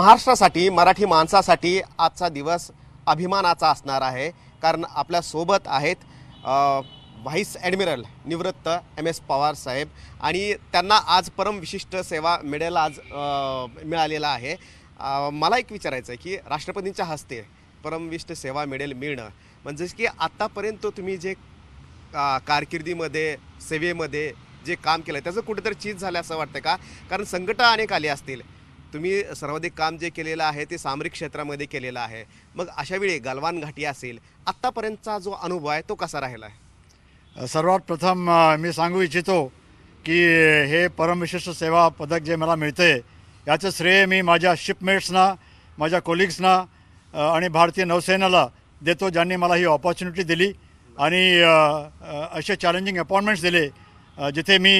महाराष्ट्रासाठी मराठी माणसासाठी आजचा दिवस अभिमानाचा असणार आहे कारण आपल्यासोबत आहेत व्हाईस ॲडमिरल निवृत्त एम एस पवार साहेब आणि त्यांना आज परम विशिष्ट सेवा मेडल आज मिळालेला आहे मला एक विचारायचं आहे की राष्ट्रपतींच्या हस्ते परमविष्ट सेवा मेडल मिळणं म्हणजे की आत्तापर्यंत तुम्ही जे कारकिर्दीमध्ये सेवेमध्ये जे काम केलं त्याचं कुठेतरी चीज झालं असं वाटतं का कारण संकटं अनेक आली असतील तुम्ही सर्वाधिक काम जे केलेलं आहे ते सामरिक क्षेत्रामध्ये केलेलं आहे मग अशा वेळी गलवान घाटी असेल आत्तापर्यंतचा जो अनुभव आहे तो कसा राहिला आहे सर्वात प्रथम मी सांगू इच्छितो की हे परमविशिष्ट सेवा पदक जे मला मिळते याचं श्रेय मी माझ्या शिपमेट्सना माझ्या कोलिग्सना आणि भारतीय नौसेनेला देतो ज्यांनी मला ही ऑपॉर्च्युनिटी दिली आणि असे चॅलेंजिंग अपॉइंटमेंट्स दिले जिथे मी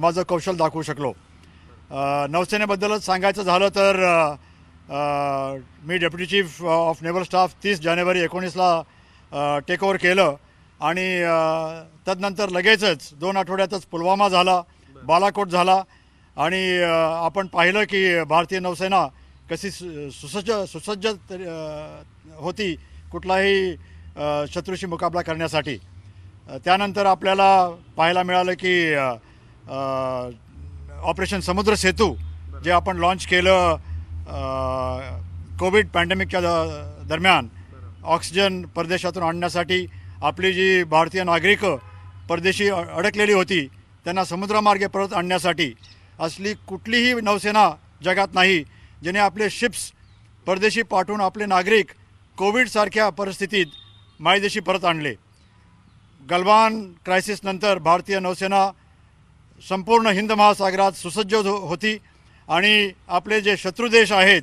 माझं कौशल दाखवू शकलो नौसेनेबद्दलच सांगायचं झालं तर मी deputy chief of naval staff तीस जानेवारी एकोणीसला टेक ओव्हर केलं आणि तदनंतर लगेचच दोन आठवड्यातच पुलवामा झाला बालाकोट झाला आणि आपण पाहिलं की भारतीय नौसेना कशी सुसज्ज सुसज्ज होती कुठलाही शत्रूशी मुकाबला करण्यासाठी त्यानंतर आपल्याला पाहायला मिळालं की ऑपरेशन समुद्र सेतू जे आपण लॉन्च केलं कोविड पॅन्डेमिकच्या दरम्यान ऑक्सिजन परदेशातून आणण्यासाठी आपली जी भारतीय नागरिकं परदेशी अडकलेली होती त्यांना समुद्रमार्गे परत आणण्यासाठी असली कुठलीही नौसेना जगात नाही ज्याने आपले शिप्स परदेशी पाठवून आपले नागरिक कोविडसारख्या परिस्थितीत मायदेशी परत आणले गलवान क्रायसिसनंतर भारतीय नौसेना संपूर्ण हिंद महासागरात सुसज्ज हो-, होती आणि आपले जे शत्रुदेश आहेत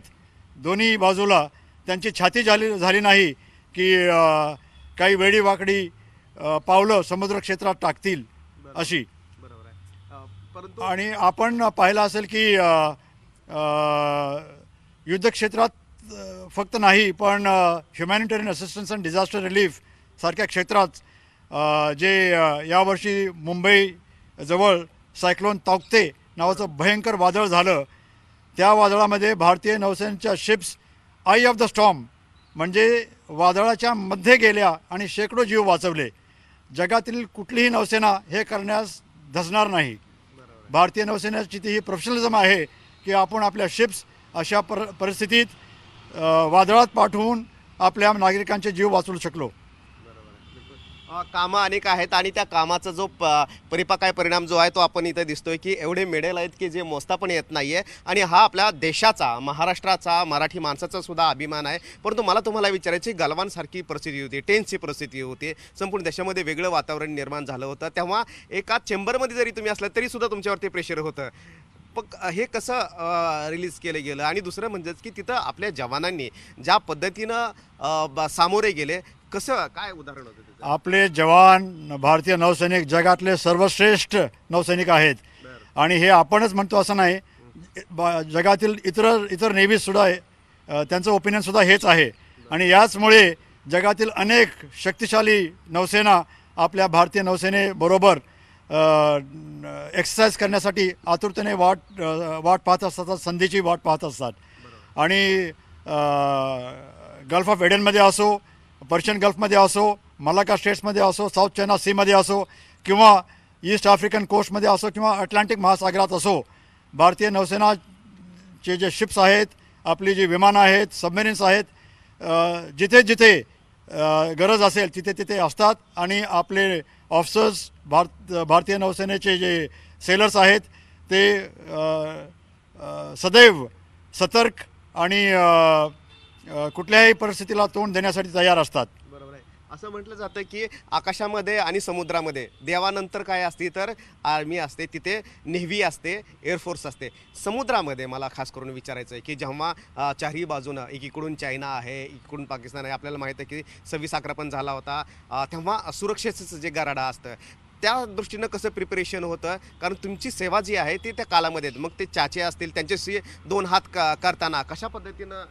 दोन्ही बाजूला त्यांची छाती झाली झाली नाही की काही वाकडी पावलं समुद्र क्षेत्रात टाकतील अशी परंतु आणि आपण पाहिलं असेल की युद्धक्षेत्रात फक्त नाही पण humanitarian assistance and disaster relief सारख्या क्षेत्रात जे यावर्षी मुंबई जवळ सायक्लोन ताकते नावाचं भयंकर वादळ झालं त्या वादळामध्ये भारतीय नौसेनेच्या ships eye of the storm म्हणजे वादळाच्या मध्ये गेल्या आणि शेकडो जीव वाचवले जगातील कुठलीही नौसेना हे करण्यास धसणार नाही भारतीय नौसेनेची ती ही प्रोफेशनलिझम आहे की आपण आपल्या शिप्स अशा पर परिस्थितीत वादळात पाठवून आपल्या नागरिकांचे जीव वाचवू शकलो कामं अनेक आहेत आणि त्या कामाचा जो प परिपाकाय परिणाम जो आहे तो आपण इथं दिसतोय की एवढे मेडल आहेत की जे मोजता पण येत नाही आहे आणि हा आपल्या देशाचा महाराष्ट्राचा मराठी माणसाचा सुद्धा अभिमान आहे परंतु मला तुम्हाला विचारायची गलवानसारखी परिस्थिती होती टेन्सची परिस्थिती होती संपूर्ण देशामध्ये वेगळं वातावरण निर्माण झालं होतं तेव्हा एका चेंबरमध्ये जरी तुम्ही असलं तरीसुद्धा तुमच्यावरती प्रेशर होतं मग हे कसं रिलीज केलं गेलं आणि दुसरं म्हणजेच की तिथं आपल्या जवानांनी ज्या पद्धतीनं सामोरे गेले कसं काय उदाहरण आपले जवान भारतीय नौसैनिक जगातले सर्वश्रेष्ठ नौसैनिक आहेत आणि हे आपणच म्हणतो असं नाही जगातील इतर इतर नेव्हीज सुद्धा आहे, त्यांचं ओपिनियनसुद्धा सुद्धा हेच आहे आणि याचमुळे जगातील अनेक शक्तिशाली नौसेना आपल्या भारतीय नौसेनेबरोबर एक्सरसाइज करण्यासाठी आतुरतेने वाट वाट पाहत असतात संधीची वाट पाहत असतात आणि गल्फ ऑफ एडनमध्ये असो पर्शियन गल्फमध्ये असो मलाका स्टेट्समध्ये असो साऊथ चायना सीमध्ये असो किंवा ईस्ट आफ्रिकन कोस्टमध्ये असो किंवा अटलांटिक महासागरात असो भारतीय नौसेनाचे जे शिप्स आहेत आपली जी विमानं आहेत सबमेरिन्स आहेत जिथे जिथे गरज असेल तिथे तिथे असतात आणि आपले ऑफिसर्स भारत भारतीय नौसेनेचे जे सेलर्स आहेत ते सदैव सतर्क आणि कुठल्याही परिस्थितीला तोंड देण्यासाठी तयार असतात बरोबर आहे असं म्हटलं जातं की आकाशामध्ये आणि समुद्रामध्ये देवानंतर काय असते तर आर्मी असते तिथे नेव्ही असते एअरफोर्स असते समुद्रामध्ये मला खास करून विचारायचं आहे की जेव्हा चारही बाजूनं एकीकडून चायना आहे इकडून पाकिस्तान आहे आपल्याला माहीत आहे की सव्वीस अकरा पण झाला होता तेव्हा सुरक्षेचं जे गराडा असतं त्या दृष्टीनं कसं प्रिपरेशन होतं कारण तुमची सेवा जी आहे ती त्या कालामध्ये मग ते चाचे असतील त्यांच्याशी दोन हात का करताना कशा पद्धतीनं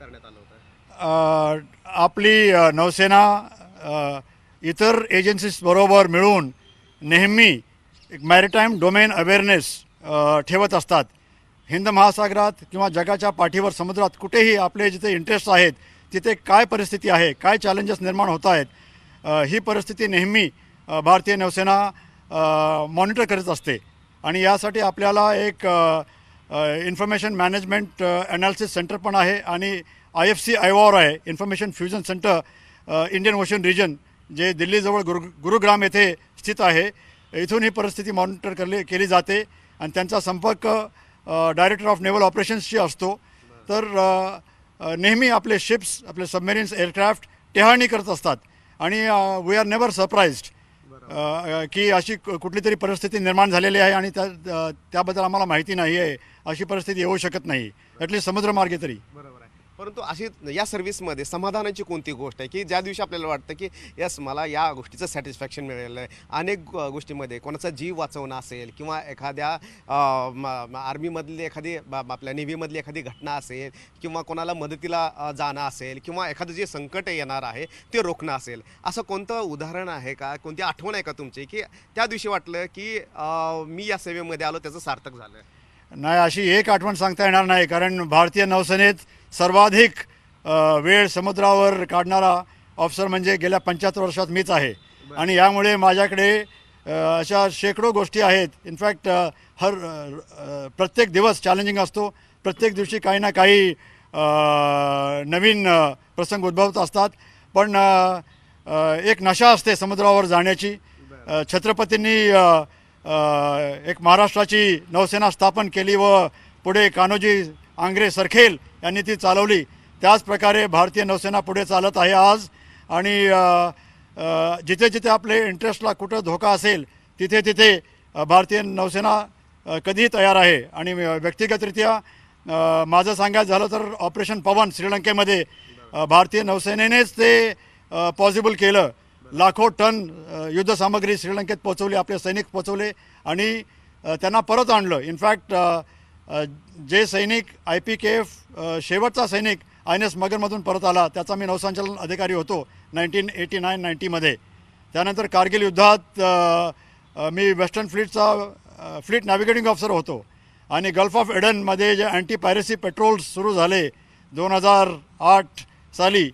करण्यात आलं आपली नौसेना इतर बरोबर मिळून नेहमी एक मॅरिटाईम डोमेन अवेअरनेस ठेवत असतात हिंद महासागरात किंवा जगाच्या पाठीवर समुद्रात कुठेही आपले जिथे इंटरेस्ट आहेत तिथे काय परिस्थिती आहे काय चॅलेंजेस निर्माण होत आहेत ही परिस्थिती नेहमी भारतीय नौसेना मॉनिटर करत असते आणि यासाठी आपल्याला एक आ, इन्फॉर्मेशन मॅनेजमेंट ॲनालिसिस सेंटर पण आहे आणि आय एफ सी आयवॉर आहे information fusion centre Indian Ocean region जे दिल्लीजवळ गुरु गुरुग्राम येथे स्थित आहे इथून ही परिस्थिती मॉनिटर करली केली जाते आणि त्यांचा संपर्क डायरेक्टर ऑफ नेव्हल ऑपरेशन्सशी असतो तर नेहमी आपले शिप्स आपले सबमेरिन्स एअरक्राफ्ट टेहाळणी करत असतात आणि वी आर नेवर सरप्राईज्ड की अशी कुठली तरी परिस्थिती निर्माण झालेली आहे आणि त्या त्याबद्दल आम्हाला माहिती नाही आहे अशी परिस्थिती येऊ शकत नाही समुद्र मार्गे तरी बरोबर आहे परंतु अशी या सर्व्हिसमध्ये समाधानाची कोणती गोष्ट आहे की ज्या दिवशी आपल्याला वाटतं की यस मला या गोष्टीचं सॅटिस्फॅक्शन मिळालं आहे अनेक गोष्टीमध्ये कोणाचा जीव वाचवणं असेल किंवा एखाद्या आर्मीमधली एखादी आपल्या नेव्हीमधली एखादी घटना असेल किंवा कोणाला मदतीला जाणं असेल किंवा एखादं जे संकट येणार आहे ते रोखणं असेल असं कोणतं उदाहरण आहे का कोणती आठवण आहे का तुमची की त्या दिवशी वाटलं की मी या सेवेमध्ये आलो त्याचं सार्थक झालं नाही अशी एक आठवण सांगता येणार नाही कारण भारतीय नौसेनेत सर्वाधिक वेळ समुद्रावर काढणारा ऑफिसर म्हणजे गेल्या पंच्याहत्तर वर्षात मीच आहे आणि यामुळे माझ्याकडे अशा शेकडो गोष्टी आहेत इनफॅक्ट हर प्रत्येक दिवस चॅलेंजिंग असतो प्रत्येक दिवशी काही ना काही नवीन प्रसंग उद्भवत असतात पण एक नशा असते समुद्रावर जाण्याची छत्रपतींनी एक महाराष्ट्राची नौसेना स्थापन केली व पुढे कान्होजी आंग्रे सरखेल यांनी ती चालवली त्याचप्रकारे भारतीय नौसेना पुढे चालत आहे आज आणि जिथे जिथे आपले इंटरेस्टला कुठं धोका असेल तिथे तिथे भारतीय नौसेना कधीही तयार आहे आणि व्यक्तिगतरित्या माझं सांगायचं झालं तर ऑपरेशन पवन श्रीलंकेमध्ये भारतीय नौसेनेनेच ते पॉसिबल केलं लाखो टन युद्धसामग्री श्रीलंकेत पोचवली आपले सैनिक पोचवले आणि त्यांना परत आणलं इनफॅक्ट जे सैनिक आय पी के एफ शेवटचा सैनिक आय एन एस मगरमधून परत आला त्याचा मी नौसंचालन अधिकारी होतो नाईन्टीन एटी नाईन नाईन्टीमध्ये त्यानंतर कारगिल युद्धात मी वेस्टर्न फ्लीटचा फ्लीट नॅव्हिगेटिंग ऑफिसर होतो आणि गल्फ ऑफ एडनमध्ये जे अँटी पायरेसी पेट्रोल्स सुरू झाले दोन हजार आठ साली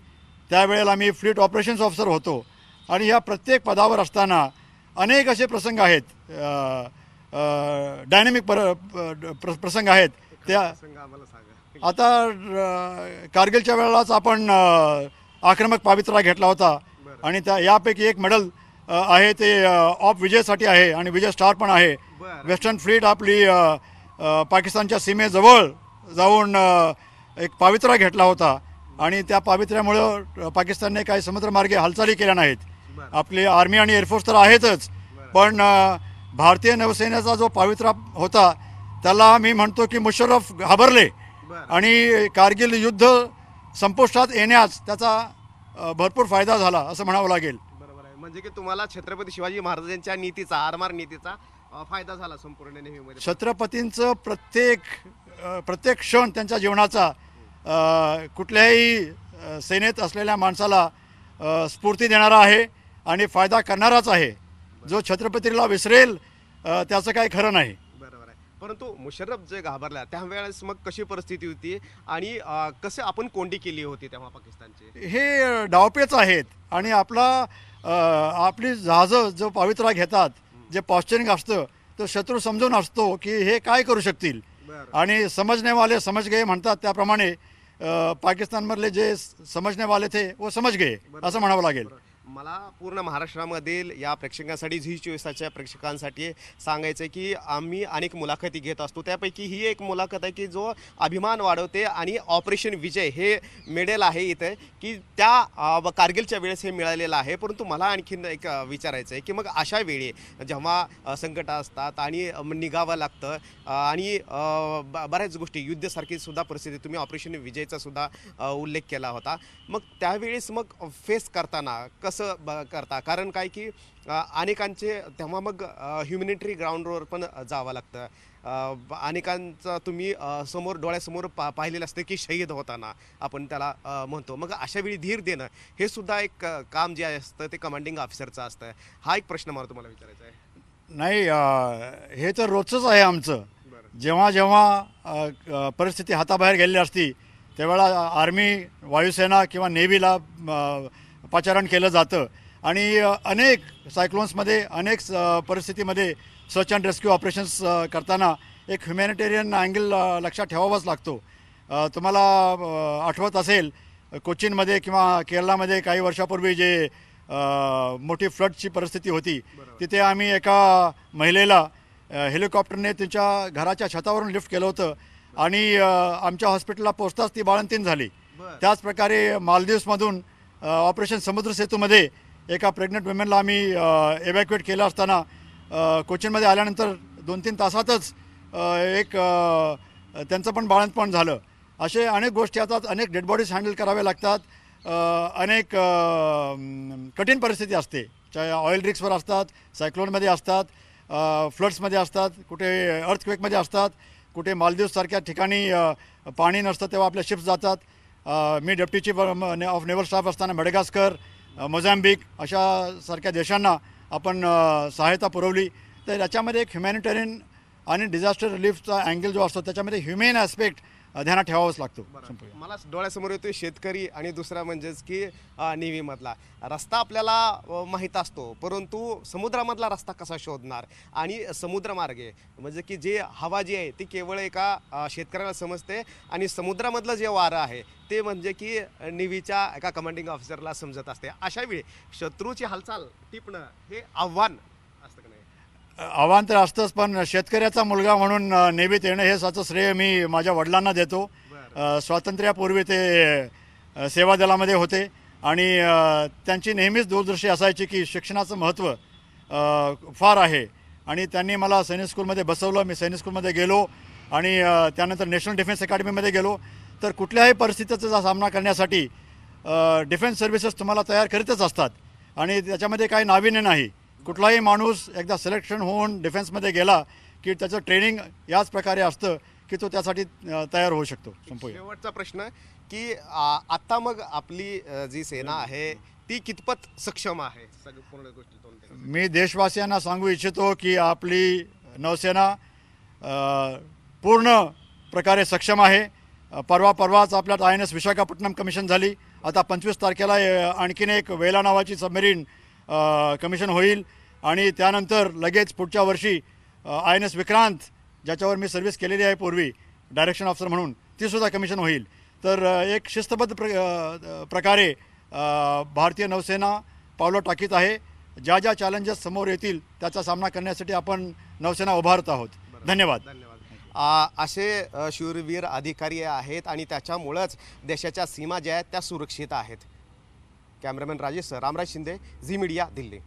त्यावेळेला मी फ्लीट ऑपरेशन्स ऑफिसर होतो आणि ह्या प्रत्येक पदावर असताना अनेक असे प्रसंग आहेत डायनॅमिक पर प्र प्रसंग आहेत त्या आता कारगिलच्या वेळेलाच आपण आक्रमक पावित्रा घेतला होता आणि त्या यापैकी एक मेडल आहे ते ऑफ विजयसाठी आहे आणि विजय स्टार पण आहे वेस्टर्न फ्लीट आपली पाकिस्तानच्या सीमेजवळ जाऊन एक पावित्रा घेतला होता आणि त्या पावित्र्यामुळं पाकिस्तानने काही समुद्रमार्गे हालचाली केल्या नाहीत आपली आर्मी आणि एअरफोर्स तर आहेतच पण भारतीय नौसेनेचा जो पावित्रा होता त्याला मी म्हणतो की मुशर्रफ घाबरले आणि कारगिल युद्ध संपुष्टात येण्यास त्याचा भरपूर फायदा झाला असं म्हणावं लागेल बरोबर आहे म्हणजे की तुम्हाला छत्रपती शिवाजी महाराजांच्या नीतीचा आरमार नीतीचा फायदा झाला संपूर्ण नेहमी छत्रपतींचं प्रत्येक प्रत्येक क्षण त्यांच्या जीवनाचा कुठल्याही सेनेत असलेल्या माणसाला स्फूर्ती देणारा आहे आणि फायदा करणाराच आहे जो छत्रपतीला विसरेल त्याचं काय खरं नाही बरोबर आहे परंतु मुशर्रफ जे घाबरला त्यावेळेस मग कशी परिस्थिती होती आणि कसे आपण कोंडी केली होती तेव्हा पाकिस्तानचे हे डावपेच आहेत आणि आपला आपली जहाजं जो पावित्रा घेतात जे पॉस्चरिंग असतं तो शत्रू समजून असतो की हे काय करू शकतील आणि समजणेवाले समज गए म्हणतात त्याप्रमाणे पाकिस्तानमधले जे समजणेवाले थे व समज गए असं म्हणावं लागेल मला पूर्ण महाराष्ट्रामधील या प्रेक्षकांसाठी झी चोवीसाच्या प्रेक्षकांसाठी सांगायचं आहे की आम्ही अनेक मुलाखती घेत असतो त्यापैकी ही एक मुलाखत आहे की जो अभिमान वाढवते आणि ऑपरेशन विजय हे मेडल आहे इथे की त्या कारगिलच्या वेळेस हे मिळालेलं आहे परंतु मला आणखीन एक विचारायचं आहे की मग अशा वेळी जेव्हा संकट असतात आणि निघावं लागतं आणि बऱ्याच गोष्टी युद्धसारखी सुद्धा परिस्थिती तुम्ही ऑपरेशन विजयचा सुद्धा उल्लेख केला होता मग त्यावेळेस मग फेस करताना कसं असं ब करता कारण काय की अनेकांचे तेव्हा मग ह्युमॅनिटरी ग्राउंडवर पण जावं लागतं अनेकांचा तुम्ही समोर डोळ्यासमोर पा पाहिलेलं असतं की शहीद होताना आपण त्याला म्हणतो मग अशा वेळी धीर देणं हे सुद्धा एक काम जे असतं ते कमांडिंग ऑफिसरचं असतं हा एक प्रश्न मला तुम्हाला विचारायचा आहे नाही हे तर रोजच आहे आमचं जेव्हा जेव्हा परिस्थिती हाताबाहेर गेलेली असती तेव्हा आर्मी वायुसेना किंवा नेव्हीला पाचारण केलं जातं आणि अनेक सायक्लोन्समध्ये अनेक परिस्थितीमध्ये सर्च अँड रेस्क्यू ऑपरेशन्स करताना एक ह्युमॅनिटेरियन अँगल लक्षात ठेवावाच लागतो तुम्हाला आठवत असेल कोचीनमध्ये किंवा केरळामध्ये काही वर्षापूर्वी जे मोठी फ्लडची परिस्थिती होती तिथे आम्ही एका महिलेला हेलिकॉप्टरने तिच्या घराच्या छतावरून लिफ्ट केलं होतं आणि आमच्या हॉस्पिटलला पोचताच ती बाळंतीन झाली त्याचप्रकारे मालदीवसमधून ऑपरेशन समुद्र सेतूमध्ये एका प्रेग्नंट वुमेनला आम्ही एव्हॅक्युएट केलं असताना कोचीनमध्ये आल्यानंतर दोन तीन तासातच एक त्यांचं पण बाळंतपण झालं असे अनेक गोष्टी असतात अनेक डेड बॉडीज हँडल कराव्या लागतात अनेक कठीण परिस्थिती असते ऑइल रिक्सवर असतात सायक्लोनमध्ये असतात फ्लड्समध्ये असतात कुठे अर्थक्वेकमध्ये असतात कुठे मालदीवसारख्या ठिकाणी पाणी नसतं तेव्हा आपल्या शिप्स जातात मी deputy chief of naval staff असताना मेडगास्कर मोझॅम्बिक अशा सारख्या देशांना आपण सहायता पुरवली तर याच्यामध्ये एक ह्युमॅनिटेरियन आणि डिझास्टर रिलीफचा अँगल जो असतो त्याच्यामध्ये ह्युमेन ॲस्पेक्ट ध्यानात ठेवावंच लागतो मला डोळ्यासमोर येतो शेतकरी आणि दुसरा म्हणजेच की नेव्हीमधला रस्ता आपल्याला माहीत असतो परंतु समुद्रामधला रस्ता कसा शोधणार आणि समुद्रमार्गे म्हणजे की जे हवा जी आहे ती केवळ एका शेतकऱ्याला समजते आणि समुद्रामधलं जे वारं आहे ते म्हणजे की नेव्हीच्या एका कमांडिंग ऑफिसरला समजत असते अशावेळी शत्रूची हालचाल टिपणं हे आव्हान असतं का आव्हान असतंच पण शेतकऱ्याचा मुलगा म्हणून नेहमीत येणं हे साचं श्रेय मी माझ्या वडिलांना देतो स्वातंत्र्यापूर्वी ते सेवा दलामध्ये होते आणि त्यांची नेहमीच दूरदृष्टी असायची की शिक्षणाचं महत्त्व फार आहे आणि त्यांनी मला सैनिक स्कूलमध्ये बसवलं मी सैनिक स्कूलमध्ये गेलो आणि त्यानंतर नॅशनल डिफेन्स अकॅडमीमध्ये गेलो तर कुठल्याही परिस्थितीचा सामना करण्यासाठी डिफेन्स सर्व्हिसेस तुम्हाला तयार करीतच असतात आणि त्याच्यामध्ये काही नाविन्य नाही कुठलाही माणूस एकदा सिलेक्शन होऊन डिफेन्समध्ये गेला की त्याचं ट्रेनिंग याच प्रकारे असतं की तो त्यासाठी तयार होऊ शकतो संपूर्ण शेवटचा प्रश्न की आता मग आपली जी सेना आहे ती कितपत सक्षम आहे मी देशवासियांना सांगू इच्छितो की आपली नौसेना पूर्ण प्रकारे सक्षम आहे परवा परवाच आपल्यात I N S Visakhapatnam commission झाली आता पंचवीस तारखेला आणखीन एक वेला नावाची सबमेरीन कमिशन होईल आणि त्यानंतर लगेच पुढच्या वर्षी आय एन एस विक्रांत ज्याच्यावर मी सर्व्हिस केलेली आहे पूर्वी डायरेक्शन ऑफिसर म्हणून तीसुद्धा कमिशन होईल तर एक शिस्तबद्ध प्र प्रकारे भारतीय नौसेना पावलं टाकीत आहे ज्या ज्या चॅलेंजेस समोर येतील त्याचा सामना करण्यासाठी आपण नौसेना उभारत आहोत धन्यवाद धन्यवाद असे शूरवीर अधिकारी आहेत आणि त्याच्यामुळंच देशाच्या सीमा ज्या आहेत त्या सुरक्षित आहेत कॅमेरामॅन राजेश रामराज शिंदे झी मीडिया दिल्ली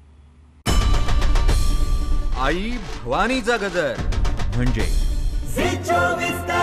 आई भवानीचा गजर म्हणजे